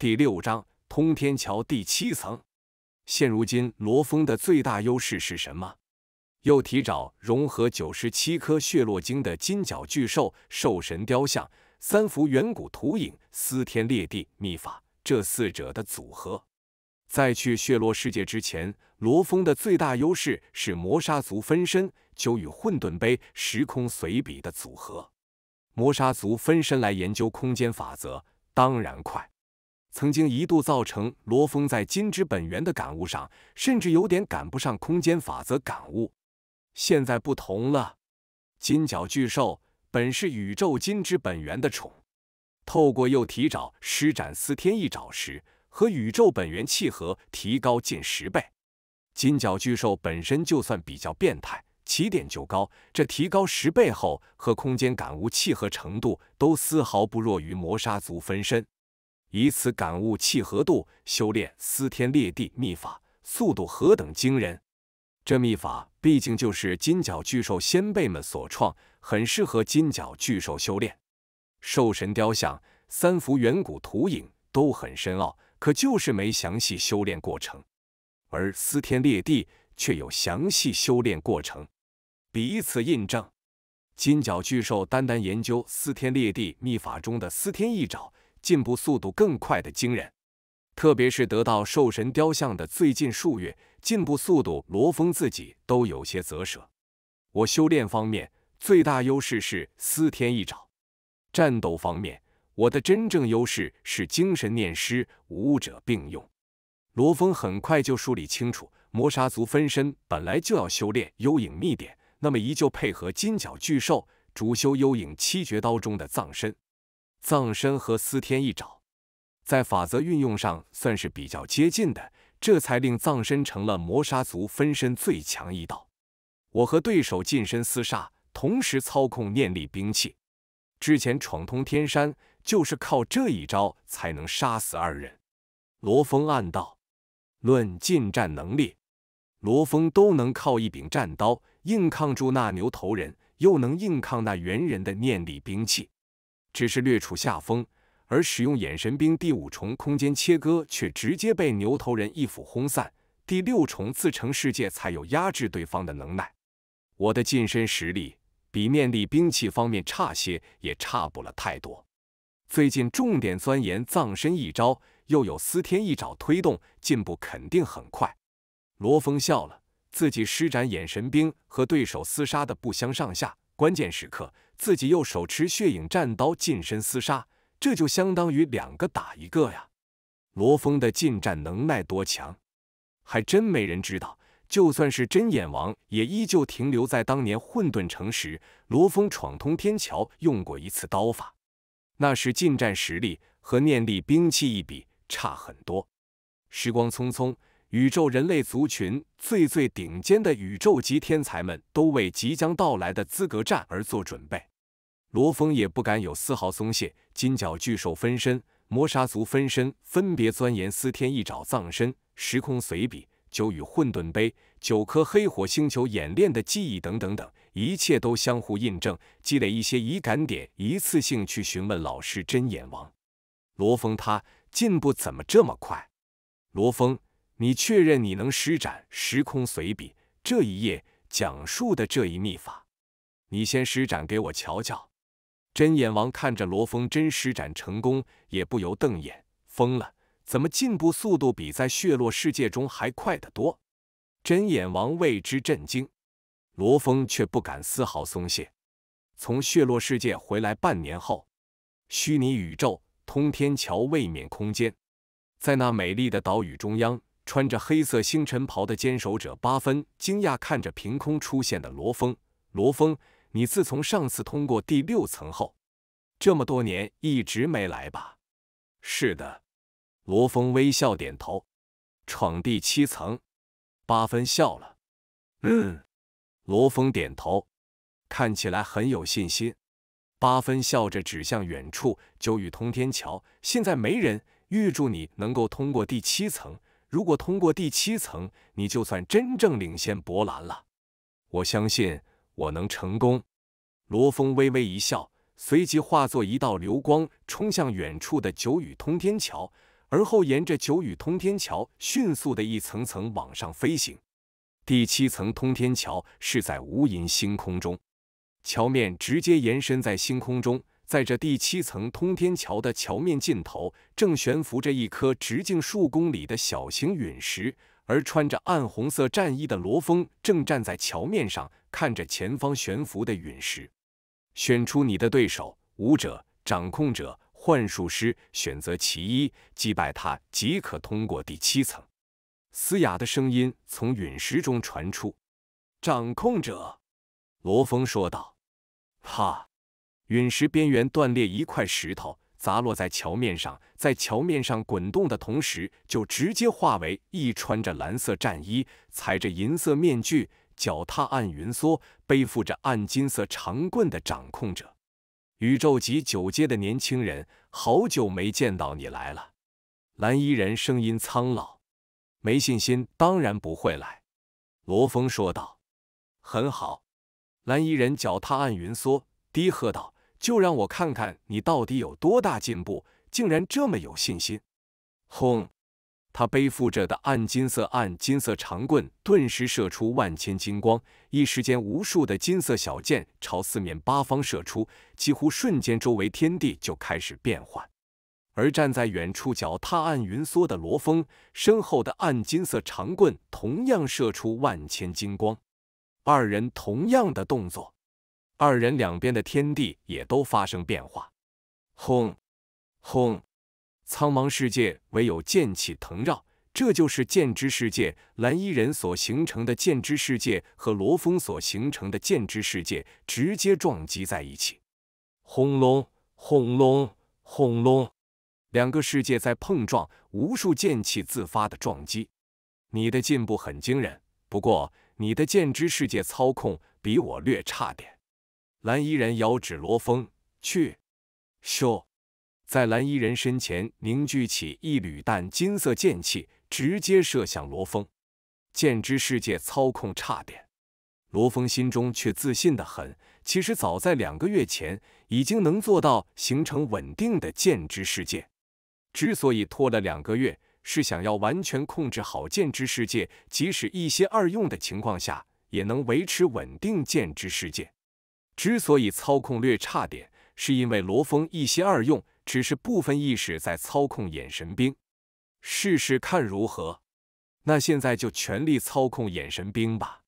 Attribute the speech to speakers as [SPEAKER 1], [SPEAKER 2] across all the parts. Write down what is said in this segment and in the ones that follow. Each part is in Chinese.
[SPEAKER 1] 第六章通天桥第七层。现如今，罗峰的最大优势是什么？又提找融合九十七颗血落晶的金角巨兽兽神雕像、三幅远古图影、撕天裂地秘法这四者的组合。在去血落世界之前，罗峰的最大优势是魔沙族分身、九与混沌杯时空随笔的组合。魔沙族分身来研究空间法则，当然快。曾经一度造成罗峰在金之本源的感悟上，甚至有点赶不上空间法则感悟。现在不同了，金角巨兽本是宇宙金之本源的宠，透过右蹄爪施展四天一爪时，和宇宙本源契合，提高近十倍。金角巨兽本身就算比较变态，起点就高，这提高十倍后，和空间感悟契合程度都丝毫不弱于魔杀族分身。以此感悟契合度，修炼撕天裂地秘法，速度何等惊人！这秘法毕竟就是金角巨兽先辈们所创，很适合金角巨兽修炼。兽神雕像三幅远古图影都很深奥，可就是没详细修炼过程，而撕天裂地却有详细修炼过程，彼此印证。金角巨兽单单研究撕天裂地秘法中的撕天一爪。进步速度更快的惊人，特别是得到兽神雕像的最近数月，进步速度罗峰自己都有些啧舌。我修炼方面最大优势是司天一掌，战斗方面我的真正优势是精神念师，武者并用。罗峰很快就梳理清楚，魔杀族分身本来就要修炼幽影秘典，那么依旧配合金角巨兽，主修幽影七绝刀中的葬身。葬身和司天一爪，在法则运用上算是比较接近的，这才令葬身成了魔杀族分身最强一道。我和对手近身厮杀，同时操控念力兵器。之前闯通天山，就是靠这一招才能杀死二人。罗峰暗道：论近战能力，罗峰都能靠一柄战刀硬抗住那牛头人，又能硬抗那猿人的念力兵器。只是略处下风，而使用眼神兵第五重空间切割却直接被牛头人一斧轰散。第六重自成世界才有压制对方的能耐。我的近身实力比念力兵器方面差些，也差不了太多。最近重点钻研葬身一招，又有司天一爪推动，进步肯定很快。罗峰笑了，自己施展眼神兵和对手厮杀的不相上下，关键时刻。自己又手持血影战刀近身厮杀，这就相当于两个打一个呀！罗峰的近战能耐多强，还真没人知道。就算是真眼王，也依旧停留在当年混沌城时，罗峰闯通天桥用过一次刀法。那时近战实力和念力兵器一比，差很多。时光匆匆。宇宙人类族群最最顶尖的宇宙级天才们都为即将到来的资格战而做准备，罗峰也不敢有丝毫松懈。金角巨兽分身、魔杀族分身分别钻研四天一爪葬身、时空随笔、九羽混沌碑、九颗黑火星球演练的记忆等等等，一切都相互印证，积累一些疑感点，一次性去询问老师真眼王。罗峰，他进步怎么这么快？罗峰。你确认你能施展时空随笔？这一页讲述的这一秘法，你先施展给我瞧瞧。真眼王看着罗峰真施展成功，也不由瞪眼，疯了！怎么进步速度比在血落世界中还快得多？真眼王为之震惊。罗峰却不敢丝毫松懈。从血落世界回来半年后，虚拟宇宙通天桥位面空间，在那美丽的岛屿中央。穿着黑色星辰袍的坚守者八分惊讶看着凭空出现的罗峰。罗峰，你自从上次通过第六层后，这么多年一直没来吧？是的，罗峰微笑点头。闯第七层？八分笑了。嗯。罗峰点头，看起来很有信心。八分笑着指向远处九宇通天桥，现在没人。预祝你能够通过第七层。如果通过第七层，你就算真正领先博兰了。我相信我能成功。罗峰微微一笑，随即化作一道流光，冲向远处的九宇通天桥，而后沿着九宇通天桥迅速的一层层往上飞行。第七层通天桥是在无垠星空中，桥面直接延伸在星空中。在这第七层通天桥的桥面尽头，正悬浮着一颗直径数公里的小型陨石，而穿着暗红色战衣的罗峰正站在桥面上，看着前方悬浮的陨石。选出你的对手：武者、掌控者、幻术师，选择其一，击败他即可通过第七层。嘶哑的声音从陨石中传出。“掌控者。”罗峰说道，“哈。”陨石边缘断裂，一块石头砸落在桥面上，在桥面上滚动的同时，就直接化为一穿着蓝色战衣、踩着银色面具、脚踏暗云梭、背负着暗金色长棍的掌控者——宇宙级九阶的年轻人。好久没见到你来了，蓝衣人声音苍老。没信心，当然不会来。罗峰说道。很好，蓝衣人脚踏暗云梭，低喝道。就让我看看你到底有多大进步，竟然这么有信心！轰！他背负着的暗金色暗金色长棍顿时射出万千金光，一时间无数的金色小箭朝四面八方射出，几乎瞬间，周围天地就开始变幻。而站在远处脚踏暗云梭的罗峰，身后的暗金色长棍同样射出万千金光，二人同样的动作。二人两边的天地也都发生变化，轰轰！苍茫世界唯有剑气腾绕，这就是剑之世界。蓝衣人所形成的剑之世界和罗峰所形成的剑之世界直接撞击在一起，轰隆轰隆轰隆！两个世界在碰撞，无数剑气自发的撞击。你的进步很惊人，不过你的剑之世界操控比我略差点。蓝衣人遥指罗峰，去！咻，在蓝衣人身前凝聚起一缕淡金色剑气，直接射向罗峰。剑之世界操控差点，罗峰心中却自信的很。其实早在两个月前，已经能做到形成稳定的剑之世界。之所以拖了两个月，是想要完全控制好剑之世界，即使一心二用的情况下，也能维持稳定剑之世界。之所以操控略差点，是因为罗峰一心二用，只是部分意识在操控眼神兵，试试看如何。那现在就全力操控眼神兵吧。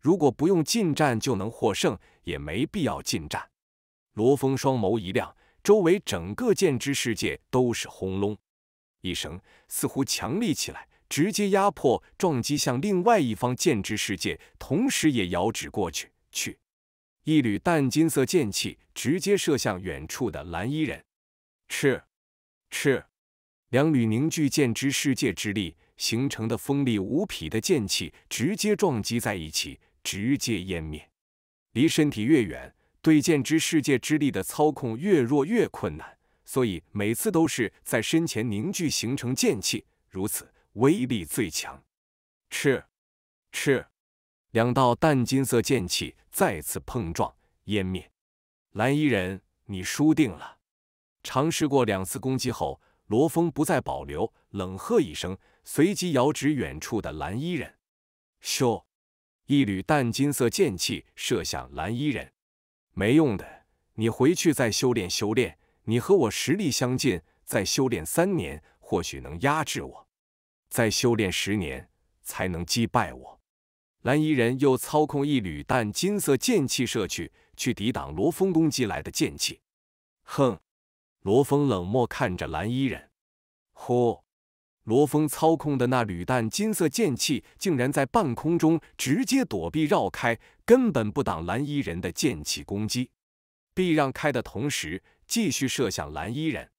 [SPEAKER 1] 如果不用近战就能获胜，也没必要近战。罗峰双眸一亮，周围整个剑之世界都是轰隆一声，似乎强力起来，直接压迫撞击向另外一方剑之世界，同时也遥指过去，去。一缕淡金色剑气直接射向远处的蓝衣人，赤赤，两缕凝聚剑之世界之力形成的锋利无匹的剑气直接撞击在一起，直接湮灭。离身体越远，对剑之世界之力的操控越弱越困难，所以每次都是在身前凝聚形成剑气，如此威力最强。赤赤。两道淡金色剑气再次碰撞湮灭，蓝衣人，你输定了！尝试过两次攻击后，罗峰不再保留，冷喝一声，随即遥指远处的蓝衣人，咻！一缕淡金色剑气射向蓝衣人。没用的，你回去再修炼修炼。你和我实力相近，再修炼三年，或许能压制我；再修炼十年，才能击败我。蓝衣人又操控一缕淡金色剑气射去，去抵挡罗峰攻击来的剑气。哼！罗峰冷漠看着蓝衣人。呼！罗峰操控的那缕淡金色剑气竟然在半空中直接躲避绕开，根本不挡蓝衣人的剑气攻击。避让开的同时，继续射向蓝衣人。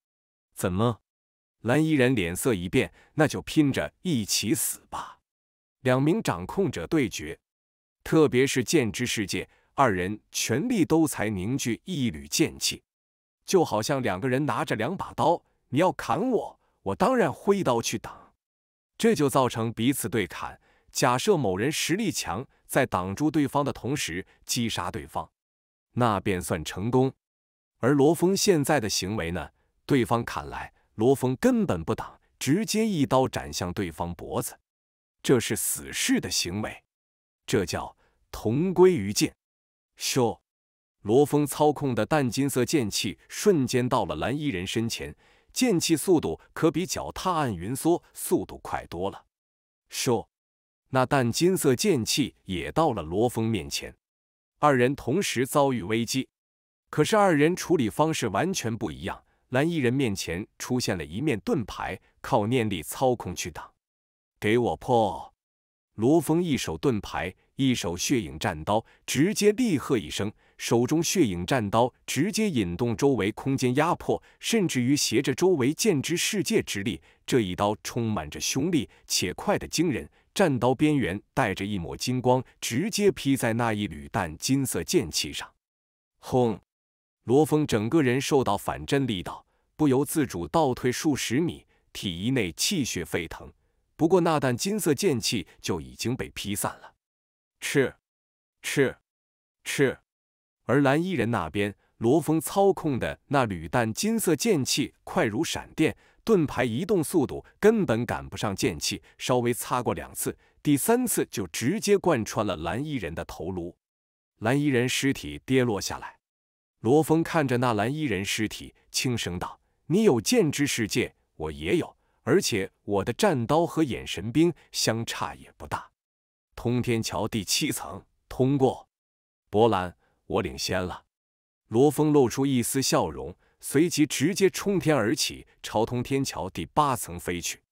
[SPEAKER 1] 怎么？蓝衣人脸色一变，那就拼着一起死吧。两名掌控者对决，特别是剑之世界，二人全力都才凝聚一缕剑气，就好像两个人拿着两把刀，你要砍我，我当然挥刀去挡，这就造成彼此对砍。假设某人实力强，在挡住对方的同时击杀对方，那便算成功。而罗峰现在的行为呢？对方砍来，罗峰根本不挡，直接一刀斩向对方脖子。这是死士的行为，这叫同归于尽。咻，罗峰操控的淡金色剑气瞬间到了蓝衣人身前，剑气速度可比脚踏暗云梭速度快多了。咻，那淡金色剑气也到了罗峰面前，二人同时遭遇危机，可是二人处理方式完全不一样。蓝衣人面前出现了一面盾牌，靠念力操控去挡。给我破！罗峰一手盾牌，一手血影战刀，直接厉喝一声，手中血影战刀直接引动周围空间压迫，甚至于携着周围剑之世界之力。这一刀充满着凶力，且快的惊人。战刀边缘带着一抹金光，直接劈在那一缕淡金色剑气上。轰！罗峰整个人受到反震力道，不由自主倒退数十米，体衣内气血沸腾。不过那弹金色剑气就已经被劈散了，赤，赤，赤。而蓝衣人那边，罗峰操控的那履弹金色剑气快如闪电，盾牌移动速度根本赶不上剑气，稍微擦过两次，第三次就直接贯穿了蓝衣人的头颅。蓝衣人尸体跌落下来，罗峰看着那蓝衣人尸体，轻声道：“你有剑之世界，我也有。”而且我的战刀和眼神兵相差也不大。通天桥第七层通过，博兰，我领先了。罗峰露出一丝笑容，随即直接冲天而起，朝通天桥第八层飞去。